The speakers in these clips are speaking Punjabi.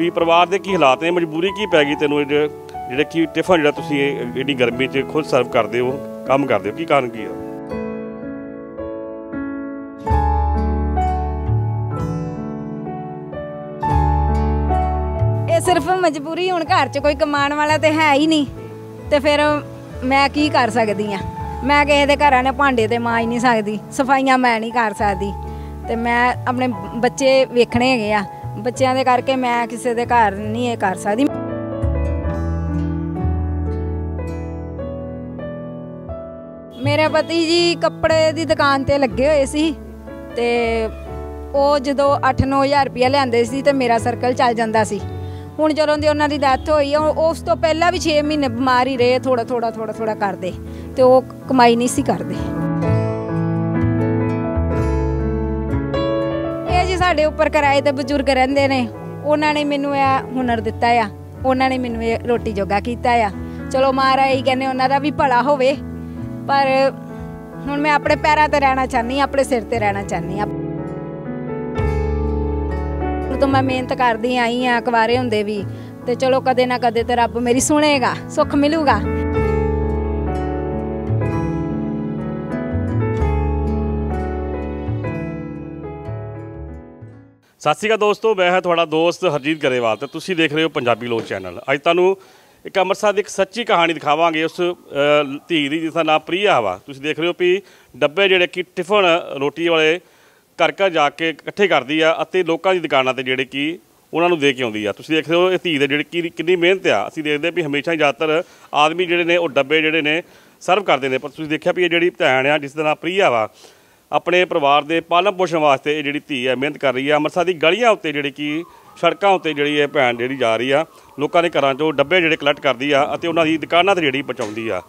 ਵੀ ਪਰਿਵਾਰ ਦੇ ਕੀ ਹਾਲਾਤ ਨੇ ਮਜਬੂਰੀ ਕੀ ਪੈ ਗਈ ਤੈਨੂੰ ਜਿਹੜੇ ਕੀ ਟਿਫਨ ਜਿਹੜਾ ਤੁਸੀਂ ਇੰਨੀ ਗਰਮੀ 'ਚ ਖੁਦ ਸਰਵ ਕਰਦੇ ਹੋ ਕੰਮ ਕਰਦੇ ਹੋ ਕੀ ਕਾਰਨ ਕੀ ਆ ਇਹ ਸਿਰਫ ਮਜਬੂਰੀ ਹੁਣ ਘਰ 'ਚ ਕੋਈ ਕਮਾਣ ਵਾਲਾ ਤੇ ਹੈ ਹੀ ਨਹੀਂ ਤੇ ਫਿਰ ਮੈਂ ਕੀ ਕਰ ਸਕਦੀ ਆ ਮੈਂ ਕਿਸੇ ਦੇ ਘਰਾਂ ਨੇ ਭਾਂਡੇ ਤੇ ਹੀ ਨਹੀਂ ਸਕਦੀ ਸਫਾਈਆਂ ਮੈਂ ਨਹੀਂ ਕਰ ਸਕਦੀ ਤੇ ਮੈਂ ਆਪਣੇ ਬੱਚੇ ਵੇਖਣੇ ਹੈਗੇ ਆ ਬੱਚਿਆਂ ਦੇ ਕਰਕੇ ਮੈਂ ਕਿਸੇ ਦੇ ਘਰ ਨਹੀਂ ਇਹ ਕਰ ਸਕਦੀ ਮੇਰੇ ਪਤੀ ਜੀ ਕੱਪੜੇ ਦੀ ਦੁਕਾਨ ਤੇ ਲੱਗੇ ਹੋਏ ਸੀ ਤੇ ਉਹ ਜਦੋਂ 8-9000 ਰੁਪਏ ਲੈਂਦੇ ਸੀ ਤੇ ਮੇਰਾ ਸਰਕਲ ਚੱਲ ਜਾਂਦਾ ਸੀ ਹੁਣ ਜਦੋਂ ਦੀ ਉਹਨਾਂ ਦੀ ਡੈਥ ਹੋਈ ਆ ਉਸ ਤੋਂ ਪਹਿਲਾਂ ਵੀ 6 ਮਹੀਨੇ ਬਿਮਾਰ ਹੀ ਰਹੇ ਥੋੜਾ ਥੋੜਾ ਥੋੜਾ ਥੋੜਾ ਕਰਦੇ ਤੇ ਉਹ ਕਮਾਈ ਨਹੀਂ ਸੀ ਕਰਦੇ ਸਾਡੇ ਉੱਪਰ ਕਿਰਾਏ ਤੇ ਬਜ਼ੁਰਗ ਰਹਿੰਦੇ ਨੇ ਉਹਨਾਂ ਨੇ ਮੈਨੂੰ ਇਹ ਹੁਨਰ ਦਿੱਤਾ ਆ ਉਹਨਾਂ ਨੇ ਮੈਨੂੰ ਇਹ ਰੋਟੀ ਜੋਗਾ ਕੀਤਾ ਆ ਚਲੋ ਮਹਾਰਾਜ ਹੀ ਕਹਿੰਦੇ ਉਹਨਾਂ ਦਾ ਵੀ ਭਲਾ ਹੋਵੇ ਪਰ ਹੁਣ ਮੈਂ ਆਪਣੇ ਪੈਰਾਂ ਤੇ ਰਹਿਣਾ ਚਾਹਨੀ ਆ ਆਪਣੇ ਸਿਰ ਤੇ ਰਹਿਣਾ ਚਾਹਨੀ ਆ ਤੋਂ ਮੈਂ ਮਿਹਨਤ ਕਰਦੀ ਆਈ ਆ ਕੁਵਾਰੇ ਹੁੰਦੇ ਵੀ ਤੇ ਚਲੋ ਕਦੇ ਨਾ ਕਦੇ ਤੇ ਰੱਬ ਮੇਰੀ ਸੁਣੇਗਾ ਸੁੱਖ ਮਿਲੂਗਾ ਸਤਿ ਸ਼੍ਰੀ ਅਕਾਲ ਦੋਸਤੋ ਮੈਂ ਹਾਂ ਤੁਹਾਡਾ ਦੋਸਤ ਹਰਜੀਤ ਗਰੇਵਾਲ ਤੇ ਤੁਸੀਂ ਦੇਖ ਰਹੇ ਹੋ ਪੰਜਾਬੀ ਲੋਕ ਚੈਨਲ ਅੱਜ ਤੁਹਾਨੂੰ ਇੱਕ ਅੰਮ੍ਰਿਤਸਰ ਦੀ ਇੱਕ ਸੱਚੀ ਕਹਾਣੀ ਦਿਖਾਵਾਂਗੇ ਉਸ ਧੀ ਦੀ ਜਿਸ ਦਾ ਨਾਮ ਪ੍ਰੀਆ ਵਾ ਤੁਸੀਂ ਦੇਖ ਰਹੇ ਹੋ ਵੀ ਡੱਬੇ ਜਿਹੜੇ ਕਿ ਟਿਫਨ ਰੋਟੀ ਵਾਲੇ ਘਰ ਘਰ ਜਾ ਕੇ ਇਕੱਠੇ ਕਰਦੀ ਆ ਅਤੇ ਲੋਕਾਂ ਦੀ ਦੁਕਾਨਾਂ ਤੇ ਜਿਹੜੇ ਕਿ ਉਹਨਾਂ ਨੂੰ ਦੇ ਕੇ ਆਉਂਦੀ ਆ ਤੁਸੀਂ ਦੇਖ ਰਹੇ ਹੋ ਇਹ ਧੀ ਦੇ ਜਿਹੜੇ ਕਿ ਕਿੰਨੀ ਮਿਹਨਤ ਆ ਅਸੀਂ ਦੇਖਦੇ ਵੀ ਹਮੇਸ਼ਾ ਜ਼ਿਆਦਾਤਰ ਆਦਮੀ ਜਿਹੜੇ ਨੇ ਉਹ ਡੱਬੇ ਜਿਹੜੇ ਨੇ ਸਰਵ ਕਰਦੇ ਨੇ ਪਰ ਤੁਸੀਂ ਦੇਖਿਆ ਵੀ ਇਹ ਜਿਹੜੀ ਭੈਣ ਆ ਜਿਸ ਦਾ ਨਾਮ ਪ੍ਰੀਆ ਵਾ ਆਪਣੇ ਪਰਿਵਾਰ ਦੇ ਪਾਲਣ ਪੋਸ਼ਣ ਵਾਸਤੇ ਇਹ ਜਿਹੜੀ ਧੀ ਹੈ ਮਿਹਨਤ ਕਰ ਰਹੀ ਹੈ ਅੰਮ੍ਰਿਤਸਰ ਦੀ ਗਲੀਆਂ ਉੱਤੇ ਜਿਹੜੀ ਕਿ ਸੜਕਾਂ ਉੱਤੇ ਜਿਹੜੀ ਇਹ ਭੈਣ ਜਿਹੜੀ ਜਾ ਰਹੀ ਆ ਲੋਕਾਂ ਦੇ ਘਰਾਂ 'ਚੋਂ ਡੱਬੇ ਜਿਹੜੇ ਕਲੈਕਟ ਕਰਦੀ ਆ ਅਤੇ ਉਹਨਾਂ ਦੀ ਦੁਕਾਨਾਂ ਤੇ ਜਿਹੜੀ ਪਹੁੰਚਾਉਂਦੀ ਆ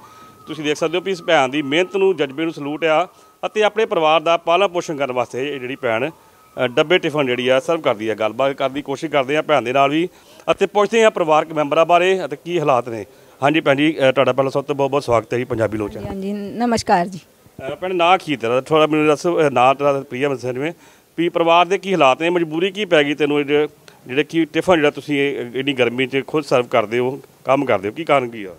ਤੁਸੀਂ ਦੇਖ ਸਕਦੇ ਹੋ ਕਿ ਇਸ ਭੈਣ ਦੀ ਮਿਹਨਤ ਨੂੰ ਜਜ਼ਬੇ ਨੂੰ ਸਲੂਟ ਆ ਅਤੇ ਆਪਣੇ ਪਰਿਵਾਰ ਦਾ ਪਾਲਣ ਪੋਸ਼ਣ ਕਰਨ ਵਾਸਤੇ ਇਹ ਜਿਹੜੀ ਭੈਣ ਡੱਬੇ ਟਿਫਨ ਜਿਹੜੀ ਆ ਸਰਵ ਕਰਦੀ ਆ ਗੱਲਬਾਤ ਕਰਨ ਦੀ ਕੋਸ਼ਿਸ਼ ਕਰਦੇ ਆ ਭੈਣ ਦੇ ਨਾਲ ਵੀ ਅਤੇ ਪੁੱਛਦੇ ਆ ਪਰਿਵਾਰਕ ਮੈਂਬਰਾਂ ਬਾਰੇ ਅਤੇ ਕੀ ਹਾਲਾਤ ਨੇ ਹਾਂਜੀ ਭੈਣ ਜੀ ਤੁਹਾਡਾ ਪਹਿਲਾਂ ਸਭ ਤੋਂ ਬਹੁਤ ਬਹੁਤ ਸਵਾਗਤ ਹੈ ਜੀ ਪੰਜਾਬੀ ਲੋਚਨ ਹਾਂਜੀ ਨਮਸਕਾਰ ਜੀ ਪਿੰਡ ਨਾ ਤੇਰਾ ਥੋੜਾ ਮੈਨੂੰ ਦੱਸ ਨਾ ਤੇਰਾ ਪ੍ਰੀਆ ਮਸਨ ਜਿਵੇਂ ਵੀ ਪਰਿਵਾਰ ਦੇ ਕੀ ਹਾਲਾਤ ਨੇ ਮਜਬੂਰੀ ਕੀ ਪੈ ਗਈ ਤੈਨੂੰ ਜਿਹੜੇ ਕੀ ਟਿਫਨ ਜਿਹੜਾ ਤੁਸੀਂ ਇੰਨੀ ਗਰਮੀ 'ਚ ਖੁਦ ਸਰਵ ਕਰਦੇ ਹੋ ਕੰਮ ਕਰਦੇ ਹੋ ਕੀ ਕਾਰਨ ਕੀ ਆ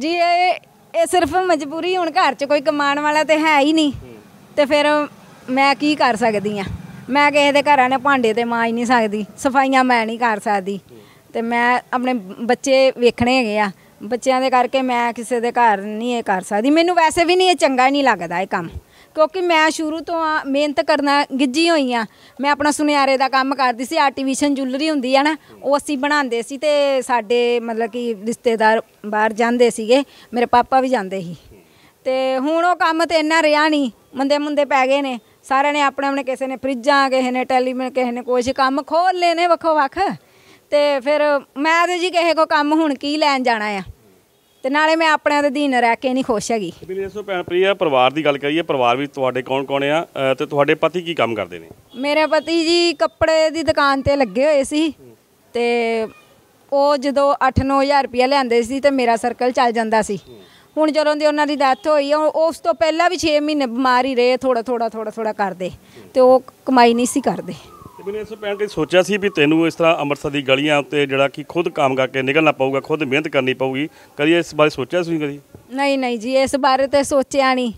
ਜੀ ਇਹ ਇਹ ਸਿਰਫ ਮਜਬੂਰੀ ਹੁਣ ਘਰ 'ਚ ਕੋਈ ਕਮਾਣ ਵਾਲਾ ਤੇ ਹੈ ਹੀ ਨਹੀਂ ਤੇ ਫਿਰ ਮੈਂ ਕੀ ਕਰ ਸਕਦੀ ਆ ਮੈਂ ਕਿਸੇ ਦੇ ਘਰਾਂ ਨੇ ਭਾਂਡੇ ਤੇ ਹੀ ਨਹੀਂ ਸਕਦੀ ਸਫਾਈਆਂ ਮੈਂ ਨਹੀਂ ਕਰ ਸਕਦੀ ਤੇ ਮੈਂ ਆਪਣੇ ਬੱਚੇ ਵੇਖਣੇ ਹੈਗੇ ਆ ਬੱਚਿਆਂ ਦੇ ਕਰਕੇ ਮੈਂ ਕਿਸੇ ਦੇ ਘਰ ਨਹੀਂ ਇਹ ਕਰ ਸਕਦੀ ਮੈਨੂੰ ਵੈਸੇ ਵੀ ਨਹੀਂ ਇਹ ਚੰਗਾ ਨਹੀਂ ਲੱਗਦਾ ਇਹ ਕੰਮ ਕਿਉਂਕਿ ਮੈਂ ਸ਼ੁਰੂ ਤੋਂ ਆ ਮਿਹਨਤ ਕਰਨਾ ਗਿੱਜੀ ਹੋਈ ਆ ਮੈਂ ਆਪਣਾ ਸੁਨਿਆਰੇ ਦਾ ਕੰਮ ਕਰਦੀ ਸੀ ਆਰਟੀਫੀਸ਼ੀਅਲ ਜੁਲਰੀ ਹੁੰਦੀ ਆ ਨਾ ਉਹ ਅਸੀਂ ਬਣਾਉਂਦੇ ਸੀ ਤੇ ਸਾਡੇ ਮਤਲਬ ਕਿ ਰਿਸ਼ਤੇਦਾਰ ਬਾਹਰ ਜਾਂਦੇ ਸੀਗੇ ਮੇਰੇ ਪਾਪਾ ਵੀ ਜਾਂਦੇ ਸੀ ਤੇ ਹੁਣ ਉਹ ਕੰਮ ਤੇ ਇੰਨਾ ਰਿਆ ਨਹੀਂ ਮੰਦੇ ਮੁੰਦੇ ਪੈ ਗਏ ਨੇ ਸਾਰਿਆਂ ਨੇ ਆਪਣੇ ਆਪਣੇ ਕਿਸੇ ਨੇ ਫ੍ਰਿਜਾਂ ਕਿਸੇ ਨੇ ਟੈਲੀਮਨ ਕਿਸੇ ਨੇ ਕੁਝ ਕੰਮ ਖੋਲ ਲੈਨੇ ਵੱਖੋ ਵੱਖ ਤੇ ਫਿਰ ਮੈਂ ਤੇ ਜੀ ਕਿਸੇ ਕੋ ਕੰਮ ਹੁਣ ਕੀ ਲੈਣ ਜਾਣਾ ਆ ਤੇ ਨਾਲੇ ਮੈਂ ਆਪਣੇ ਦਿਨ ਰਹਿ ਕੇ ਨਹੀਂ ਖੁਸ਼ ਹੈਗੀ ਵੀ ਦੱਸੋ ਭੈਣ ਪ੍ਰਿਆ ਪਰਿਵਾਰ ਦੀ ਗੱਲ ਕਰੀਏ ਪਰਿਵਾਰ ਵਿੱਚ ਤੁਹਾਡੇ ਕੌਣ ਕੌਣ ਆ ਤੇ ਤੁਹਾਡੇ ਪਤੀ ਕੀ ਕੰਮ ਕਰਦੇ ਨੇ ਮੇਰੇ ਪਤੀ ਜੀ ਕੱਪੜੇ ਦੀ ਦੁਕਾਨ ਤੇ ਲੱਗੇ ਹੋਏ ਸੀ ਤੇ ਉਹ ਜਦੋਂ 8-9000 ਰੁਪਇਆ ਲੈਂਦੇ ਸੀ ਤੇ ਮੇਰਾ ਸਰਕਲ ਚੱਲ ਜਾਂਦਾ ਸੀ ਹੁਣ ਜਦੋਂ ਦੀ ਉਹਨਾਂ ਦੀ ਡੈਥ ਹੋਈ ਆ ਉਸ ਤੋਂ ਪਹਿਲਾਂ ਵੀ 6 ਮਹੀਨੇ ਬਿਮਾਰ ਹੀ ਰਹੇ ਥੋੜਾ ਥੋੜਾ ਥੋੜਾ ਥੋੜਾ ਕਰਦੇ ਤੇ ਉਹ ਕਮਾਈ ਨਹੀਂ ਸੀ ਕਰਦੇ ਤੇ ਮੈਨੂੰ ਇਸ ਪੈਣ ਤੇ ਸੋਚਿਆ ਸੀ ਵੀ ਤੈਨੂੰ ਇਸ ਤਰ੍ਹਾਂ ਅੰਮ੍ਰਿਤਸਰ ਦੀ ਗਲੀਆਂ ਉੱਤੇ ਜਿਹੜਾ ਕਿ ਖੁਦ ਕੰਮ ਕਰਕੇ ਨਿਕਲਣਾ ਪਊਗਾ ਖੁਦ ਮਿਹਨਤ ਕਰਨੀ ਪਊਗੀ ਕਦੀ ਇਸ ਬਾਰੇ ਸੋਚਿਆ ਸੀ ਕਦੀ ਨਹੀਂ ਨਹੀਂ ਜੀ ਇਸ ਬਾਰੇ ਤੇ ਸੋਚਿਆ ਨਹੀਂ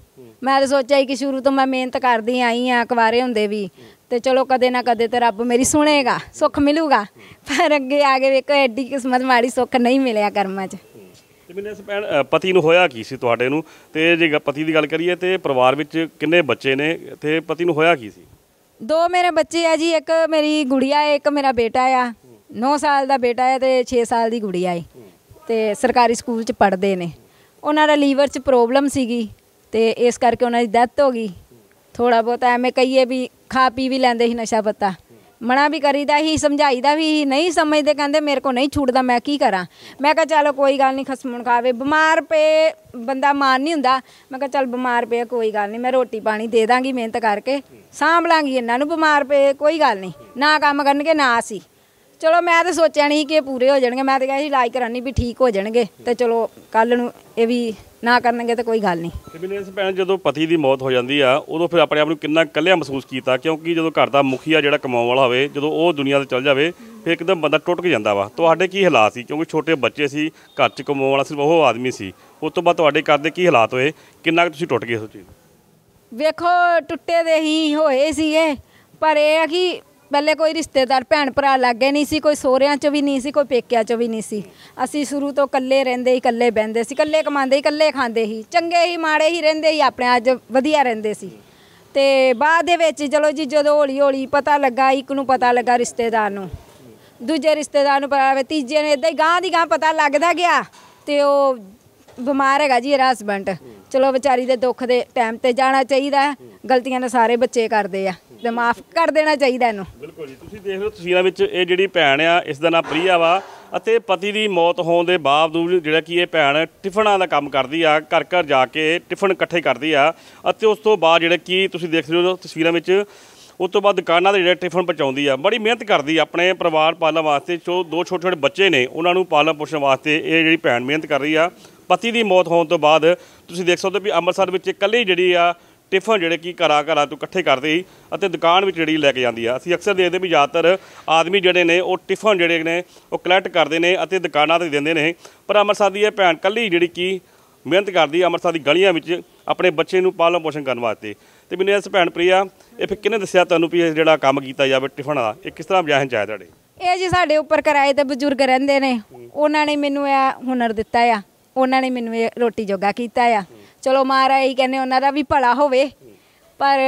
ਮੈਂ ਤਾਂ ਸੋਚਿਆ ਕਿ ਸ਼ੁਰੂ ਤੋਂ ਮੈਂ ਮਿਹਨਤ ਕਰਦੀ ਆਈ ਆ ਕੁਵਾਰੇ ਹੁੰਦੇ ਵੀ ਤੇ ਚਲੋ ਕਦੇ ਨਾ ਕਦੇ ਤੇ ਰੱਬ ਮੇਰੀ ਸੁਣੇਗਾ ਸੁੱਖ ਮਿਲੂਗਾ ਪਰ ਅੱਗੇ ਆ ਕੇ ਵੇਖੋ ਐਡੀ ਕਿਸਮਤ ਮਾੜੀ ਸੁੱਖ ਨਹੀਂ ਮਿਲਿਆ ਕਰਮਾਂ 'ਚ ਤੇ ਮੈਨੂੰ ਇਸ ਪੈਣ ਪਤੀ ਨੂੰ ਹੋਇਆ ਕੀ ਸੀ ਤੁਹਾਡੇ ਨੂੰ ਤੇ ਜੇ ਪਤੀ ਦੀ ਗੱਲ ਕਰੀਏ ਤੇ ਪਰਿਵਾਰ ਵਿੱਚ ਕਿੰਨੇ ਬੱਚੇ ਨੇ ਤੇ ਪਤੀ ਨੂੰ ਹੋਇਆ ਕੀ ਸੀ ਦੋ ਮੇਰੇ ਬੱਚੇ ਆ ਜੀ ਇੱਕ ਮੇਰੀ ਗੁੜੀਆ ਹੈ ਇੱਕ ਮੇਰਾ ਬੇਟਾ ਆ 9 ਸਾਲ ਦਾ ਬੇਟਾ ਹੈ ਤੇ 6 ਸਾਲ ਦੀ ਗੁੜੀਆ ਹੈ ਤੇ ਸਰਕਾਰੀ ਸਕੂਲ 'ਚ ਪੜਦੇ ਨੇ ਉਹਨਾਂ ਦਾ ਲੀਵਰ 'ਚ ਪ੍ਰੋਬਲਮ ਸੀਗੀ ਤੇ ਇਸ ਕਰਕੇ ਉਹਨਾਂ ਦੀ ਡੈਥ ਹੋ ਗਈ ਥੋੜਾ ਬਹੁਤ ਐਵੇਂ ਕਹੀਏ ਵੀ ਖਾ ਪੀ ਵੀ ਲੈਂਦੇ ਸੀ ਨਸ਼ਾ ਪੱਤਾ ਮਣਾ ਵੀ ਕਰੀਦਾ ਹੀ ਸਮਝਾਈਦਾ ਵੀ ਨਹੀਂ ਸਮਝਦੇ ਕਹਿੰਦੇ ਮੇਰੇ ਕੋ ਨਹੀਂ ਛੁੱਟਦਾ ਮੈਂ ਕੀ ਕਰਾਂ ਮੈਂ ਕਿਹਾ ਚਲੋ ਕੋਈ ਗੱਲ ਨਹੀਂ ਖਸਮਣ ਖਾਵੇ ਬਿਮਾਰ ਪਏ ਬੰਦਾ ਮਾਰ ਨਹੀਂ ਹੁੰਦਾ ਮੈਂ ਕਿਹਾ ਚਲ ਬਿਮਾਰ ਪਏ ਕੋਈ ਗੱਲ ਨਹੀਂ ਮੈਂ ਰੋਟੀ ਪਾਣੀ ਦੇ ਦਾਂਗੀ ਮਿਹਨਤ ਕਰਕੇ ਸਾਂਭ ਲਾਂਗੀ ਇਹਨਾਂ ਨੂੰ ਬਿਮਾਰ ਪਏ ਕੋਈ ਗੱਲ ਨਹੀਂ ਨਾ ਕੰਮ ਕਰਨਗੇ ਨਾ ਅਸੀਂ ਚਲੋ ਮੈਂ ਤਾਂ ਸੋਚਿਆ ਨਹੀਂ ਕਿ ਪੂਰੇ ਹੋ ਜਾਣਗੇ ਮੈਂ ਤਾਂ ਕਿਹਾ ਸੀ ਇਲਾਜ ਕਰਾਣੀ ਵੀ ਠੀਕ ਹੋ ਜਾਣਗੇ ਤੇ ਚਲੋ ਕੱਲ ਨੂੰ ਇਹ ਵੀ ਨਾ ਕਰਨਗੇ ਤਾਂ ਕੋਈ ਗੱਲ ਨਹੀਂ ਸਿਮਿਲੈਂਸ ਭੈਣ ਜਦੋਂ ਪਤੀ ਦੀ ਮੌਤ ਹੋ ਜਾਂਦੀ ਆ ਉਦੋਂ ਫਿਰ ਆਪਣੇ ਆਪ ਨੂੰ ਕਿੰਨਾ ਕੱਲਿਆ ਮਹਿਸੂਸ ਕੀਤਾ ਕਿਉਂਕਿ ਜਦੋਂ ਘਰ ਦਾ ਮੁਖੀਆ ਜਿਹੜਾ ਕਮਾਉਣ ਵਾਲਾ ਹੋਵੇ ਜਦੋਂ ਉਹ ਦੁਨੀਆ ਤੋਂ ਚਲ ਜਾਵੇ ਫਿਰ ਇੱਕਦਮ ਬੰਦਾ ਟੁੱਟ ਕੇ ਜਾਂਦਾ ਵਾ ਤੁਹਾਡੇ ਕੀ ਹਾਲਾਤ ਸੀ ਕਿਉਂਕਿ ਛੋਟੇ ਬੱਚੇ ਸੀ ਘਰ 'ਚ ਕਮਾਉਣ ਵਾਲਾ ਸਿਰਫ ਉਹ ਆਦਮੀ ਸੀ ਉਸ ਤੋਂ ਬਾਅਦ ਤੁਹਾਡੇ ਘਰ ਦੇ ਕੀ ਹਾਲਾਤ ਹੋਏ ਕਿੰਨਾ ਤੁਸੀਂ ਟੁੱਟ ਗਏ ਉਸ ਚੀਜ਼ ਵੇਖੋ ਟੁੱਟੇ ਦੇ ਹੀ ਹੋਏ ਸੀਗੇ ਪਰ ਇਹ ਆ ਕਿ ਪਹਿਲੇ ਕੋਈ ਰਿਸ਼ਤੇਦਾਰ ਭੈਣ ਭਰਾ ਲੱਗੇ ਨਹੀਂ ਸੀ ਕੋਈ ਸੋਹਰਿਆਂ 'ਚ ਵੀ ਨਹੀਂ ਸੀ ਕੋਈ ਪੇਕਿਆਂ 'ਚ ਵੀ ਨਹੀਂ ਸੀ ਅਸੀਂ ਸ਼ੁਰੂ ਤੋਂ ਇਕੱਲੇ ਰਹਿੰਦੇ ਹੀ ਇਕੱਲੇ ਬਹਿੰਦੇ ਸੀ ਇਕੱਲੇ ਕਮਾਉਂਦੇ ਹੀ ਇਕੱਲੇ ਖਾਂਦੇ ਹੀ ਚੰਗੇ ਹੀ ਮਾੜੇ ਹੀ ਰਹਿੰਦੇ ਹੀ ਆਪਣੇ ਅੱਜ ਵਧੀਆ ਰਹਿੰਦੇ ਸੀ ਤੇ ਬਾਅਦ ਦੇ ਵਿੱਚ ਚਲੋ ਜੀ ਜਦੋਂ ਹੌਲੀ ਹੌਲੀ ਪਤਾ ਲੱਗਾ ਇੱਕ ਨੂੰ ਪਤਾ ਲੱਗਾ ਰਿਸ਼ਤੇਦਾਰ ਨੂੰ ਦੂਜੇ ਰਿਸ਼ਤੇਦਾਰ ਨੂੰ ਪਤਾ ਲੱਗਾ ਤੀਜੇ ਨੇ ਇਦਾਂ ਹੀ ਗਾਂ ਦੀ ਗਾਂ ਪਤਾ ਲੱਗਦਾ ਗਿਆ ਤੇ ਉਹ ਬਿਮਾਰ ਹੈਗਾ ਜੀ ਇਹਦਾ ਹਸਬੰਡ ਚਲੋ ਵਿਚਾਰੀ ਦੇ ਦੁੱਖ ਦੇ ਟਾਈਮ ਤੇ ਜਾਣਾ ਚਾਹੀਦਾ ਹੈ ਗਲਤੀਆਂ ਨੇ ਸਾਰੇ ਬੱਚੇ ਕਰਦੇ ਆ ਤੇ ਮਾਫ ਕਰ ਦੇਣਾ ਚਾਹੀਦਾ ਇਹਨੂੰ ਬਿਲਕੁਲ ਜੀ ਤੁਸੀਂ ਦੇਖ ਲਓ ਤਸਵੀਰਾਂ ਵਿੱਚ ਇਹ ਜਿਹੜੀ ਭੈਣ ਆ ਇਸ ਦਾ ਨਾਮ ਪ੍ਰੀਆ ਵਾ ਅਤੇ ਪਤੀ ਦੀ ਮੌਤ ਹੋਣ ਦੇ ਬਾਵਜੂਦ ਜਿਹੜਾ ਕਿ ਇਹ ਭੈਣ ਟਿਫਨਾਂ ਦਾ ਕੰਮ ਕਰਦੀ ਆ ਘਰ ਘਰ ਜਾ ਕੇ ਟਿਫਨ ਇਕੱਠੇ ਕਰਦੀ ਆ ਅਤੇ ਉਸ ਤੋਂ ਬਾਅਦ ਜਿਹੜਾ ਕਿ ਤੁਸੀਂ ਦੇਖ ਲਓ ਤਸਵੀਰਾਂ ਵਿੱਚ ਉਸ ਤੋਂ ਬਾਅਦ ਦੁਕਾਨਾਂ ਦੇ ਜਿਹੜੇ ਟਿਫਨ ਪਹੁੰਚਾਉਂਦੀ ਆ ਬੜੀ ਮਿਹਨਤ ਕਰਦੀ ਆ ਆਪਣੇ ਪਰਿਵਾਰ ਪਾਲਣ ਵਾਸਤੇ ਜੋ ਦੋ ਛੋਟੇ ਛੋਟੇ ਬੱਚੇ ਨੇ ਉਹਨਾਂ ਨੂੰ ਪਾਲਣ ਪੋਸ਼ਣ ਵਾਸਤੇ ਇਹ ਜਿਹੜੀ ਭੈਣ ਮਿਹਨਤ ਕਰ ਰਹੀ ਆ ਪਤੀ ਦੀ ਮੌਤ ਹੋਣ ਤੋਂ ਬਾਅਦ ਤੁਸੀਂ ਦੇਖ ਸਕਦੇ ਹੋ ਵੀ ਅੰਮ੍ਰਿਤਸਰ ਵਿੱਚ ਇਕੱਲੀ ਜਿਹੜੀ ਆ ਟਿਫਨ ਜਿਹੜੇ ਕੀ ਘਰਾਂ ਘਰਾਂ ਤੋਂ ਇਕੱਠੇ ਕਰਦੇ ਅਤੇ ਦੁਕਾਨ ਵਿੱਚ ਜਿਹੜੀ ਲੈ ਕੇ ਜਾਂਦੀ ਆ ਅਸੀਂ ਅਕਸਰ ਦੇਖਦੇ ਵੀ ਜ਼ਿਆਦਾਤਰ ਆਦਮੀ ਜਿਹੜੇ ਨੇ ਉਹ ਟਿਫਨ ਜਿਹੜੇ ਨੇ ਉਹ ਕਲੈਕਟ ਕਰਦੇ ਨੇ ਅਤੇ ਦੁਕਾਨਾਂ ਤੇ ਦਿੰਦੇ ਨੇ ਪਰ ਅੰਮ੍ਰਿਤਸਰ ਦੀ ਇਹ ਭੈਣ ਇਕੱਲੀ ਜਿਹੜੀ ਕੀ ਮਿਹਨਤ ਕਰਦੀ ਅੰਮ੍ਰਿਤਸਰ ਦੀ ਗਲੀਆਂ ਵਿੱਚ ਆਪਣੇ ਬੱਚੇ ਨੂੰ ਪਾਲਣ ਪੋਸ਼ਣ ਕਰਨ ਵਾਸਤੇ ਤੇ ਮੈਨੂੰ ਇਸ ਭੈਣ ਪ੍ਰਿਆ ਇਹ ਫਿਰ ਕਿਹਨੇ ਦੱਸਿਆ ਤੁਹਾਨੂੰ ਵੀ ਇਹ ਜਿਹੜਾ ਕੰਮ ਕੀਤਾ ਜਾਵੇ ਟਿਫਨ ਦਾ ਇਹ ਕਿਸ ਤਰ੍ਹਾਂ ਬਜਾਹਨ ਚਾਹੀਦਾ ਤੁਹਾਡੇ ਇਹ ਜੀ ਸਾਡੇ ਉੱਪਰ ਕਿਰਾਏ ਤੇ ਬਜ਼ੁਰਗ ਰਹਿੰਦੇ ਨੇ ਉਹਨਾਂ ਨੇ ਮੈਨੂੰ ਇਹ ਹੁਨਰ ਦਿੱਤਾ ਆ ਉਹਨਾਂ ਨੇ ਮੈਨੂੰ ਇਹ ਰੋਟੀ ਜੋਗਾ ਕੀਤਾ ਆ ਚਲੋ ਮਾਰਾ ਇਹੀ ਕਹਿੰਦੇ ਉਹਨਾਂ ਦਾ ਵੀ ਭਲਾ ਹੋਵੇ ਪਰ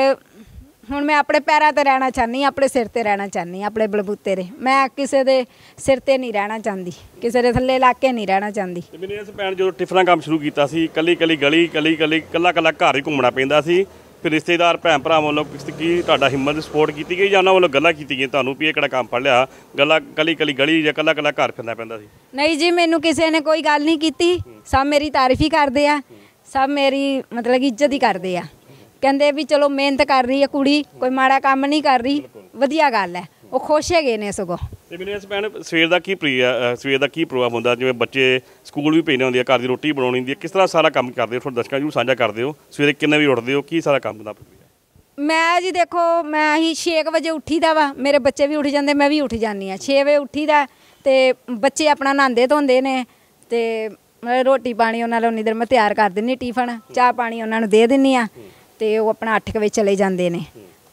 ਹੁਣ ਮੈਂ ਆਪਣੇ ਪੈਰਾਂ ਤੇ ਰਹਿਣਾ ਚਾਹਨੀ ਆਪਣੇ ਸਿਰ ਤੇ ਰਹਿਣਾ ਚਾਹਨੀ ਆਪਣੇ ਬਲਬੂਤੇ ਦੇ ਮੈਂ ਕਿਸੇ ਦੇ ਸਿਰ ਤੇ ਨਹੀਂ ਰਹਿਣਾ ਚਾਹੁੰਦੀ ਕਿਸੇ ਦੇ ਥੱਲੇ ਲਾ ਕੇ ਨਹੀਂ ਰਹਿਣਾ ਚਾਹੁੰਦੀ ਮੈਨੂੰ ਇਸ ਪੈਣ ਜਦੋਂ ਟਿਫਲਾਂ ਕੰਮ ਸ਼ੁਰੂ ਕੀਤਾ ਸੀ ਕੱਲੀ ਕੱਲੀ ਗਲੀ ਕੱਲੀ ਕੱਲੀ ਕੱਲਾ ਕੱਲਾ ਘਰ ਹੀ ਘੁੰਮਣਾ ਪੈਂਦਾ ਸੀ ਫਿਰ ਰਿਸ਼ਤੇਦਾਰ ਭੈਣ ਭਰਾ ਵੱਲੋਂ ਕਿਸ ਕੀ ਤੁਹਾਡਾ ਹਿੰਮਤ ਸਪੋਰਟ ਕੀਤੀ ਗਈ ਜਾਂ ਉਹਨਾਂ ਵੱਲੋਂ ਗੱਲਾਂ ਕੀਤੀ ਗਈਆਂ ਤੁਹਾਨੂੰ ਵੀ ਇਹ ਕਿਹੜਾ ਕੰਮ ਫੜ ਲਿਆ ਗੱਲਾਂ ਕੱਲੀ ਕੱਲੀ ਗਲੀ ਜਾਂ ਕੱਲਾ ਕੱਲਾ ਘਰ ਫਿਰਨਾ ਪੈਂਦਾ ਸੀ ਨਹੀਂ ਜੀ ਮੈਨੂੰ ਕਿਸੇ ਨੇ ਕੋਈ ਗੱਲ ਨਹੀਂ ਕੀਤੀ ਸਭ ਮੇਰੀ ਤਾਰੀਫ ਹੀ ਕਰਦੇ ਆ ਸਭ ਮੇਰੀ ਮਤਲਬ ਕਿ ਇੱਜ਼ਤ ਹੀ ਕਰਦੇ ਆ ਕਹਿੰਦੇ ਵੀ ਚਲੋ ਮਿਹਨਤ ਕਰ ਰਹੀ ਹੈ ਕੁੜੀ ਕੋਈ ਮਾੜਾ ਕੰਮ ਨਹੀਂ ਕਰ ਰਹੀ ਵਧੀਆ ਗੱਲ ਹੈ ਉਹ ਖੁਸ਼ ਹੈਗੇ ਨੇ ਸਗੋ ਤੇ ਮੈਨੂੰ ਇਸ ਭੈਣ ਸਵੇਰ ਦਾ ਕੀ ਪ੍ਰੀ ਸਵੇਰ ਦਾ ਕੀ ਪ੍ਰੋਗਰਾਮ ਹੁੰਦਾ ਜਿਵੇਂ ਬੱਚੇ ਸਕੂਲ ਵੀ ਭੇਜਣੇ ਹੁੰਦੇ ਆ ਘਰ ਦੀ ਰੋਟੀ ਬਣਾਉਣੀ ਹੁੰਦੀ ਹੈ ਕਿਸ ਤਰ੍ਹਾਂ ਸਾਰਾ ਕੰਮ ਕਰਦੇ ਹੋ ਤੁਹਾਡੇ ਦਰਸ਼ਕਾਂ ਨੂੰ ਸਾਂਝਾ ਕਰਦੇ ਹੋ ਸਵੇਰੇ ਕਿੰਨੇ ਵੀ ਉੱਠਦੇ ਹੋ ਕੀ ਸਾਰਾ ਕੰਮ ਦਾ ਮੈਂ ਜੀ ਦੇਖੋ ਮੈਂ ਹੀ 6 ਵਜੇ ਉੱਠੀਦਾ ਵਾ ਮੇਰੇ ਬੱਚੇ ਵੀ ਉੱਠ ਜਾਂਦੇ ਮੈਂ ਵੀ ਉੱਠ ਜਾਂਦੀ ਆ 6 ਵਜੇ ਉੱਠੀਦਾ ਤੇ ਬੱਚੇ ਆਪਣਾ ਨਹਾਉਂਦੇ ਧੋਂਦੇ ਨੇ ਤੇ ਮੈਂ ਰੋਟੀ ਪਾਣੀ ਉਹਨਾਂ ਲਈ ਉਨੀ ਦੇਰ ਮੈਂ ਤਿਆਰ ਕਰ ਦਿੰਨੀ ਟਿਫਨ ਚਾਹ ਪਾਣੀ ਉਹਨਾਂ ਨੂੰ ਦੇ ਦਿੰਨੀ ਆ ਤੇ ਉਹ ਆਪਣਾ 8 ਵਜੇ ਚਲੇ ਜਾਂਦੇ ਨੇ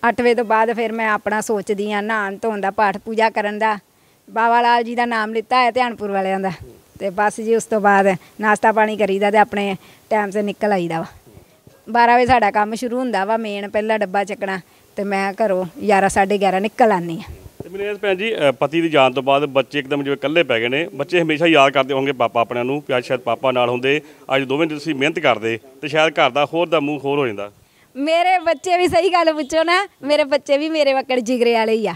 8 ਵਜੇ ਤੋਂ ਬਾਅਦ ਫਿਰ ਮੈਂ ਆਪਣਾ ਸੋਚਦੀ ਆ ਨਾਨ ਧੋਣ ਦਾ ਪਾਠ ਪੂਜਾ ਕਰਨ ਦਾ ਬਾਬਾ ਲਾਲ ਜੀ ਦਾ ਨਾਮ ਲਿੱਤਾ ਹੈ ਧਿਆਨਪੁਰ ਵਾਲਿਆਂ ਦਾ ਤੇ ਬਸ ਜੀ ਉਸ ਤੋਂ ਬਾਅਦ ਨਾਸ਼ਤਾ ਪਾਣੀ ਕਰੀਦਾ ਤੇ ਆਪਣੇ ਟਾਈਮ ਸੇ ਨਿਕਲ ਆਈਦਾ ਵਾ 12 ਵਜੇ ਸਾਡਾ ਕੰਮ ਸ਼ੁਰੂ ਹੁੰਦਾ ਵਾ ਮੇਨ ਪਹਿਲਾ ਡੱਬਾ ਚੱਕਣਾ ਤੇ ਮੈਂ ਘਰੋਂ 11 11:30 ਨਿਕਲ ਆਨੀ ਆ ਮੇਰੇ ਭੈਣ ਜੀ ਪਤੀ ਦੀ ਜਾਣ ਤੋਂ ਬਾਅਦ ਬੱਚੇ ਇੱਕਦਮ ਜਿਵੇਂ ਇਕੱਲੇ ਪੈ ਗਏ ਨੇ ਬੱਚੇ ਹਮੇਸ਼ਾ ਯਾਦ ਕਰਦੇ ਹੋਣਗੇ ਪਾਪਾ ਆਪਣਿਆਂ ਨੂੰ ਪਿਆਰ ਸ਼ਾਇਦ ਪਾਪਾ ਨਾਲ ਹੁੰਦੇ ਅੱਜ ਦੋਵੇਂ ਜੀ ਤੁਸੀਂ ਮਿਹਨਤ ਕਰਦੇ ਤੇ ਸ਼ਾਇਦ ਘਰ ਦਾ ਹੋਰ ਦਾ ਮੂੰਹ ਹੋਰ ਹੋ ਜਾਂਦਾ ਮੇਰੇ ਬੱਚੇ ਵੀ ਸਹੀ ਗੱਲ ਪੁੱਛੋ ਨਾ ਮੇਰੇ ਬੱਚੇ ਵੀ ਮੇਰੇ ਵਕੜ ਜਿਗਰੇ ਵਾਲੇ ਹੀ ਆ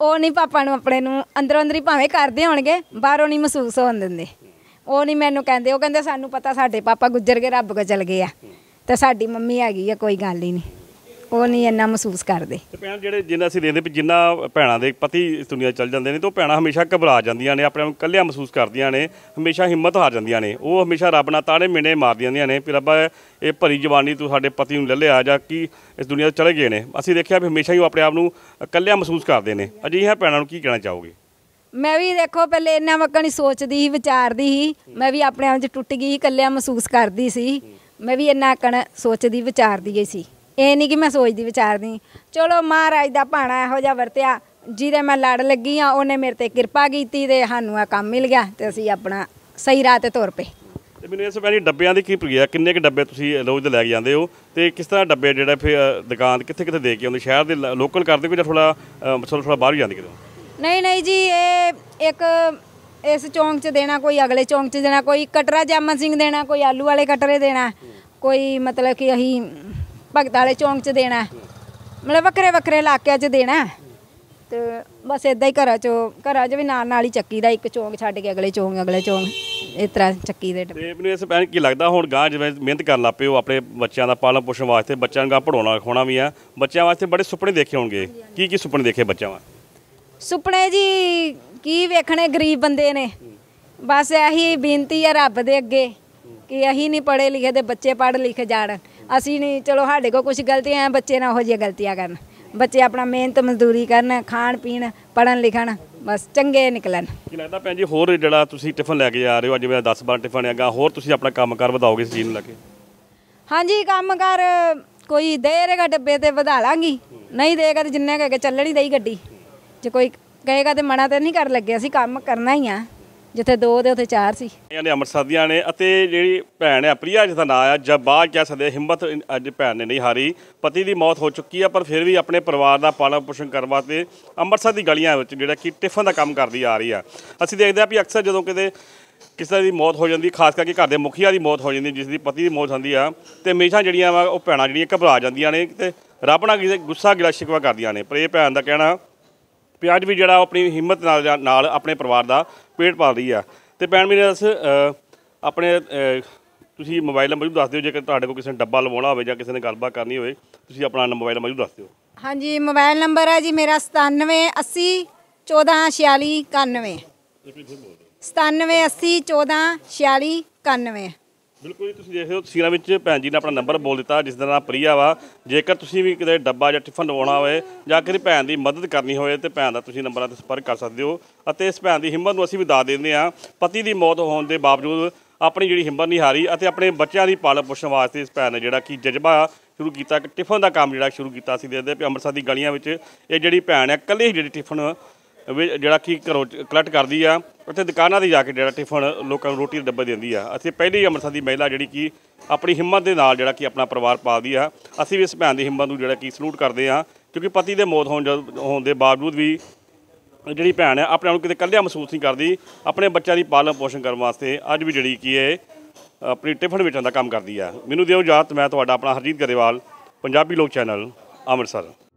ਉਹ ਨਹੀਂ ਪਾਪਾ ਨੂੰ ਆਪਣੇ ਨੂੰ ਅੰਦਰੋਂ ਅੰਦਰ ਹੀ ਭਾਵੇਂ ਕਰਦੇ ਹੋਣਗੇ ਬਾਹਰੋਂ ਨਹੀਂ ਮਹਿਸੂਸ ਹੋਣ ਦਿੰਦੇ ਉਹ ਨਹੀਂ ਮੈਨੂੰ ਕਹਿੰਦੇ ਉਹ ਕਹਿੰਦੇ ਸਾਨੂੰ ਪਤਾ ਸਾਡੇ ਪਾਪਾ ਗੁੱਜਰ ਗਏ ਰੱਬ ਕੋ ਚਲ ਗਏ ਆ ਤੇ ਸਾਡੀ ਮੰਮੀ ਆ ਗਈ ਆ ਕੋਈ ਗੱਲ ਹੀ ਨਹੀਂ ਉਹ ਨਹੀਂ ਇੰਨਾ ਮਹਿਸੂਸ ਕਰਦੇ ਤੇ ਭੈਣ ਜਿਹੜੇ ਜਿੰਨਾ ਅਸੀਂ ਦੇਖਦੇ ਵੀ ਜਿੰਨਾ ਭੈਣਾਂ ਦੇ ਪਤੀ ਇਸ ਦੁਨੀਆ ਚੱਲ ਜਾਂਦੇ ਨੇ ਤਾਂ ਉਹ ਭੈਣਾਂ ਹਮੇਸ਼ਾ ਘਬਰਾ ਜਾਂਦੀਆਂ ਨੇ ਆਪਣੇ ਆਪ ਨੂੰ ਇਕੱਲਿਆਂ ਮਹਿਸੂਸ ਕਰਦੀਆਂ ਨੇ ਹਮੇਸ਼ਾ ਹਿੰਮਤ ਹਾਰ ਜਾਂਦੀਆਂ ਨੇ ਉਹ ਹਮੇਸ਼ਾ ਰੱਬ ਨਾਲ ਤਾੜੇ ਮਿਣੇ ਮਾਰਦੀਆਂ ਹੁੰਦੀਆਂ ਨੇ ਵੀ ਰੱਬਾ ਇਹ ਭਰੀ ਜਵਾਨੀ ਤੂੰ ਸਾਡੇ ਪਤੀ ਨੂੰ ਲੈ ਲਿਆ ਜਾਂ ਕਿ ਇਸ ਦੁਨੀਆ ਤੋਂ ਚਲੇ ਗਏ ਨੇ ਅਸੀਂ ਦੇਖਿਆ ਵੀ ਹਮੇਸ਼ਾ ਹੀ ਉਹ ਆਪਣੇ ਆਪ ਨੂੰ ਇਕੱਲਿਆਂ ਮਹਿਸੂਸ ਕਰਦੇ ਨੇ ਅਜਿਹੀਆਂ ਭੈਣਾਂ ਨੂੰ ਕੀ ਕਹਿਣਾ ਚਾਹੋਗੇ ਮੈਂ ਵੀ ਦੇਖੋ ਪਹਿਲੇ ਇੰਨਾ ਮੱਕਣੀ ਸੋਚਦੀ ਸੀ ਵਿਚਾਰਦੀ ਸੀ ਮੈਂ ਵੀ ਆਪਣੇ ਆਪ 'ਚ ਟੁੱਟ ਗਈ ਇਕੱਲਿਆਂ ਮਹਿਸੂਸ ਕਰਦੀ ਸੀ ਮੈਂ ਵੀ ਇੰਨਾ ਕਣ ਸੋਚਦੀ ਵਿਚਾਰਦੀ ਸੀ ਇਹ ਨਹੀਂ ਕਿ ਮੈਂ ਸੋਚਦੀ ਵਿਚਾਰਦੀ ਚਲੋ ਮਹਾਰਾਜ ਦਾ ਭਾਣਾ ਇਹੋ ਜਿਹਾ ਵਰਤਿਆ ਜਿਹਦੇ ਮੈਂ ਲੜ ਲੱਗੀ ਆ ਉਹਨੇ ਮੇਰੇ ਤੇ ਕਿਰਪਾ ਕੀਤੀ ਤੇ ਸਾਨੂੰ ਆ ਕੰਮ ਮਿਲ ਗਿਆ ਤੇ ਅਸੀਂ ਆਪਣਾ ਸਹੀ ਰਾਹ ਤੇ ਤੁਰ ਪਏ ਤੇ ਮੈਨੂੰ ਇਸ ਬਾਰੇ ਡੱਬਿਆਂ ਦੀ ਕੀ ਪ੍ਰਕਿਰਿਆ ਕਿੰਨੇ ਕਿ ਡੱਬੇ ਤੁਸੀਂ ਰੋਜ਼ ਦੇ ਲੈ ਕੇ ਜਾਂਦੇ ਹੋ ਤੇ ਕਿਸ ਤਰ੍ਹਾਂ ਡੱਬੇ ਜਿਹੜਾ ਫਿਰ ਦੁਕਾਨ ਕਿੱਥੇ ਕਿੱਥੇ ਦੇ ਕੇ ਆਉਂਦੇ ਸ਼ਹਿਰ ਦੇ ਲੋਕਲ ਕਰਦੇ ਕੋਈ ਜਾਂ ਥੋੜਾ ਥੋੜਾ ਬਾਹਰ ਜਾਂਦੇ ਕਿਦੋਂ ਨਹੀਂ ਨਹੀਂ ਜੀ ਇਹ ਇੱਕ ਇਸ ਚੌਂਕ 'ਚ ਦੇਣਾ ਕੋਈ ਅਗਲੇ ਚੌਂਕ 'ਚ ਦੇਣਾ ਕੋਈ ਕਟਰਾ ਜਮਨ ਸਿੰਘ ਦੇਣਾ ਕੋਈ ਆਲੂ ਵਾਲੇ ਕਟਰੇ ਦੇਣਾ ਕੋਈ ਮਤਲਬ ਕਿ ਅਸੀਂ ਭਗਤ ਵਾਲੇ ਚੌਂਕ 'ਚ ਦੇਣਾ ਮਤਲਬ ਵੱਖਰੇ ਵੱਖਰੇ ਇਲਾਕਿਆਂ 'ਚ ਦੇਣਾ ਤੇ ਬਸ ਇਦਾਂ ਹੀ ਘਰਾਂ 'ਚ ਘਰਾਂ 'ਚ ਵੀ ਨਾਲ ਨਾਲ ਹੀ ਚੱਕੀ ਦਾ ਇੱਕ ਚੌਂਕ ਛੱਡ ਕੇ ਅਗਲੇ ਚੌਂਕ ਅਗਲੇ ਚੌਂਕ ਇਸ ਤਰ੍ਹਾਂ ਚੱਕੀ ਦੇ ਤੇ ਮੈਨੂੰ ਇਸ ਪੈਨ ਕੀ ਲੱਗਦਾ ਹੁਣ ਗਾਂ ਜਿਵੇਂ ਮਿਹਨਤ ਕਰਨ ਲੱਪੇ ਉਹ ਆਪਣੇ ਬੱਚਿਆਂ ਦਾ ਪਾਲਣ ਪੋਸ਼ਣ ਵਾਸਤੇ ਬੱਚਿਆਂ ਨੂੰ ਗਾਂ ਪੜਾਉਣਾ ਲਿਖਾਉਣਾ ਵੀ ਆ ਬੱਚਿਆਂ ਵਾਸਤੇ ਬੜੇ ਸੁਪਨੇ ਦੇਖੇ ਹੋਣਗੇ ਕੀ ਕੀ ਸੁਪਨੇ ਦੇਖੇ ਬੱਚਾ ਵਾ ਸੁਪਨੇ ਜੀ ਕੀ ਵੇਖਣੇ ਗਰੀਬ ਬੰਦੇ ਨੇ ਬਸ ਇਹੀ ਬੇਨਤੀ ਆ ਰੱਬ ਦੇ ਅੱਗੇ ਕਿ ਅਸੀਂ ਨਹੀਂ ਪੜੇ ਲਿਖੇ ਦੇ ਬੱਚੇ ਪੜ ਲਿਖ ਜਾਣ ਅਸੀਂ ਨਹੀਂ ਚਲੋ ਸਾਡੇ ਕੋ ਕੁਝ ਗਲਤੀਆਂ ਆ ਬੱਚੇ ਨਾ ਉਹ ਜਿਹੀਆਂ ਗਲਤੀਆਂ ਕਰਨ ਬੱਚੇ ਆਪਣਾ ਮਿਹਨਤ ਮਜ਼ਦੂਰੀ ਕਰਨ ਖਾਣ ਪੀਣ ਪੜਨ ਲਿਖਣ ਬਸ ਚੰਗੇ ਨਿਕਲਣ ਕੀ ਲੱਗਦਾ ਭੈਣ ਜੀ ਹੋਰ ਜਿਹੜਾ ਤੁਸੀਂ ਟਿਫਨ ਲੈ ਕੇ ਜਾ ਰਹੇ ਹੋ ਅੱਜ ਮੇਰਾ 10 12 ਟਿਫਨ ਹੈਗਾ ਹੋਰ ਤੁਸੀਂ ਆਪਣਾ ਕਰ ਵਧਾਓਗੇ ਇਸ ਜੀਨ ਨੂੰ ਲੈ ਕੇ ਹਾਂਜੀ ਕਰ ਕੋਈ ਦੇਰੇਗਾ ਡੱਬੇ ਤੇ ਵਧਾ ਲਾਂਗੀ ਨਹੀਂ ਦੇਗਾ ਤੇ ਜਿੰਨੇ ਕਹੇਗਾ ਚੱਲਣੀ ਦੇਈ ਗੱਡੀ ਜੇ ਕੋਈ ਕਹੇਗਾ ਤੇ ਮਨਾ ਤੇ ਨਹੀਂ ਕਰ ਲੱਗੇ ਅਸੀਂ ਕੰਮ ਕਰਨਾ ਹੀ ਆ ਜਿੱਥੇ ਦੋ ਦੇ ਉੱਥੇ ਚਾਰ ਸੀ ਨੇ ਅੰਮ੍ਰਿਤਸਰ ਦੀਆਂ ਨੇ ਅਤੇ ਜਿਹੜੀ ਭੈਣ ਹੈ ਪ੍ਰਿਆ ਜਿਸ ਦਾ ਨਾਂ ਆ ਬਾਅਦ ਕਹਿ ਸਕਦੇ ਹਿੰਮਤ ਅੱਜ ਭੈਣ ਨੇ ਨਹੀਂ ਹਾਰੀ ਪਤੀ ਦੀ ਮੌਤ ਹੋ ਚੁੱਕੀ ਆ ਪਰ ਫਿਰ ਵੀ ਆਪਣੇ ਪਰਿਵਾਰ ਦਾ ਪਾਲਣ ਪੋਸ਼ਣ ਕਰਨ ਵਾਸਤੇ ਅੰਮ੍ਰਿਤਸਰ ਦੀ ਗਲੀਆਂ ਵਿੱਚ ਜਿਹੜਾ ਕਿ ਟਿਫਨ ਦਾ ਕੰਮ ਕਰਦੀ ਆ ਰਹੀ ਆ ਅਸੀਂ ਦੇਖਦੇ ਆ ਵੀ ਅਕਸਰ ਜਦੋਂ ਕਿਤੇ ਕਿਸੇ ਦੀ ਮੌਤ ਹੋ ਜਾਂਦੀ ਖਾਸ ਕਰਕੇ ਘਰ ਦੇ ਮੁਖੀਆ ਦੀ ਮੌਤ ਹੋ ਜਾਂਦੀ ਜਿਸ ਦੀ ਪਤੀ ਦੀ ਮੌਤ ਹੁੰਦੀ ਆ ਤੇ ਹਮੇਸ਼ਾ ਜਿਹੜੀਆਂ ਵਾ ਉਹ ਭੈਣਾਂ ਜਿਹੜੀਆਂ ਘਬਰਾ ਜਾਂਦੀਆਂ ਨੇ ਤੇ ਰੱਬ ਨਾਲ ਗੁੱਸਾ ਗਿਲਾ ਸ਼ਿਕਵਾ ਕਰਦੀਆਂ ਨੇ ਪਰ ਇਹ ਭੈਣ ਦਾ ਕਹਿਣਾ ਵੀ ਅੱਜ ਵੀ ਜਿਹੜਾ ਆਪਣੀ ਹਿੰਮਤ ਨਾਲ ਨਾਲ ਆਪਣੇ ਪਰਿਵਾਰ ਦਾ ਪੇਟ ਪਾਲ ਰਹੀ ਆ ਤੇ ਪੈਣ ਮੇਰੇ ਦੱਸ ਆਪਣੇ ਤੁਸੀਂ ਮੋਬਾਈਲ ਨੰਬਰ ਦੱਸ ਦਿਓ ਜੇਕਰ ਤੁਹਾਡੇ ਕੋਲ ਕਿਸੇ ਨੇ ਡੱਬਾ ਲਵਾਉਣਾ ਹੋਵੇ ਜਾਂ ਕਿਸੇ ਨੇ ਗੱਲਬਾਤ ਕਰਨੀ ਹੋਵੇ ਤੁਸੀਂ ਆਪਣਾ ਮੋਬਾਈਲ ਨੰਬਰ ਦੱਸ ਦਿਓ ਹਾਂਜੀ ਮੋਬਾਈਲ ਨੰਬਰ ਹੈ ਜੀ ਮੇਰਾ 9780 1446 97 80 14 46 ਬਿਲਕੁਲ ਜੀ ਤੁਸੀਂ ਦੇਖ ਰਹੇ ਹੋ ਤਸਵੀਰਾਂ ਵਿੱਚ ਭੈਣ ਜੀ ਨੇ ਆਪਣਾ ਨੰਬਰ ਬੋਲ ਦਿੱਤਾ ਜਿਸ ਦਾ ਨਾਮ ਪ੍ਰਿਆ ਵਾ ਜੇਕਰ ਤੁਸੀਂ ਵੀ ਕਿਤੇ ਡੱਬਾ ਜਾਂ ਟਿਫਨ ਲਵਾਉਣਾ ਹੋਵੇ ਜਾਂ ਕਿਸੇ ਭੈਣ ਦੀ ਮਦਦ ਕਰਨੀ ਹੋਵੇ ਤੇ ਭੈਣ ਦਾ ਤੁਸੀਂ ਨੰਬਰਾਂ ਤੇ ਸੰਪਰਕ ਕਰ ਸਕਦੇ ਹੋ ਅਤੇ ਇਸ ਭੈਣ ਦੀ ਹਿੰਮਤ ਨੂੰ ਅਸੀਂ ਵੀ ਦੱਸ ਦਿੰਦੇ ਆ ਪਤੀ ਦੀ ਮੌਤ ਹੋਣ ਦੇ ਬਾਵਜੂਦ ਆਪਣੀ ਜਿਹੜੀ ਹਿੰਮਤ ਨਹੀਂ ਹਾਰੀ ਅਤੇ ਆਪਣੇ ਬੱਚਿਆਂ ਦੀ ਪਾਲਣ ਪੋਸ਼ਣ ਵਾਸਤੇ ਇਸ ਭੈਣ ਨੇ ਜਿਹੜਾ ਕਿ ਜਜ਼ਬਾ ਸ਼ੁਰੂ ਕੀਤਾ ਕਿ ਟਿਫਨ ਦਾ ਕੰਮ ਜਿਹੜਾ ਸ਼ੁਰੂ ਕੀਤਾ ਸੀ ਦੇਖਦੇ ਪਏ ਅੰਮ੍ਰਿਤਸਰ ਦੀ ਗਲੀਆਂ ਵਿੱਚ ਇਹ ਜਿਹੜੀ ਭੈਣ ਹੈ ਇਕੱਲੇ ਹੀ ਜਿਹੜੀ ਟਿਫਨ ਜਿਹੜਾ ਕਿ ਘਰੋਂ ਕਲੈਕਟ ਕਰਦੀ ਆ ਉੱਥੇ ਦੁਕਾਨਾਂ ਤੇ ਜਾ ਕੇ ਜਿਹੜਾ ਟਿਫਨ ਲੋਕਾਂ ਨੂੰ ਰੋਟੀ ਦੇ ਡੱਬੇ ਦਿੰਦੀ ਆ ਅਸੀਂ ਪਹਿਲੀ ਅੰਮ੍ਰਿਤਸਰ ਦੀ ਮਹਿਲਾ ਜਿਹੜੀ ਕਿ ਆਪਣੀ ਹਿੰਮਤ ਦੇ ਨਾਲ ਜਿਹੜਾ ਕਿ ਆਪਣਾ ਪਰਿਵਾਰ ਪਾਲਦੀ ਆ ਅਸੀਂ ਵੀ ਇਸ ਭੈਣ ਦੀ ਹਿੰਮਤ ਨੂੰ ਜਿਹੜਾ ਕਿ ਸਲੂਟ ਕਰਦੇ ਆ ਕਿਉਂਕਿ ਪਤੀ ਦੇ ਮੌਤ ਹੋਣ ਹੋਣ ਦੇ ਬਾਵਜੂਦ ਵੀ ਜਿਹੜੀ ਭੈਣ ਆ ਆਪਣੇ ਨੂੰ ਕਿਤੇ ਕੱਲਿਆ ਮਹਿਸੂਸ ਨਹੀਂ ਕਰਦੀ ਆਪਣੇ ਬੱਚਿਆਂ ਦੀ ਪਾਲਣ ਪੋਸ਼ਣ ਕਰਨ ਵਾਸਤੇ ਅੱਜ ਵੀ ਜਿਹੜੀ ਕੀ ਹੈ ਆਪਣੀ ਟਿਫਨ ਵੇਚਣ ਦਾ ਕੰਮ ਕਰਦੀ ਆ ਮੈਨੂੰ ਦਿਓ ਇਜਾਜ਼ਤ ਮੈਂ ਤੁਹਾਡਾ ਆਪਣਾ ਹਰਜੀਤ ਗਰੇਵਾਲ ਪੰਜਾਬੀ ਲੋਕ ਚੈਨਲ ਅੰਮ੍ਰਿਤਸਰ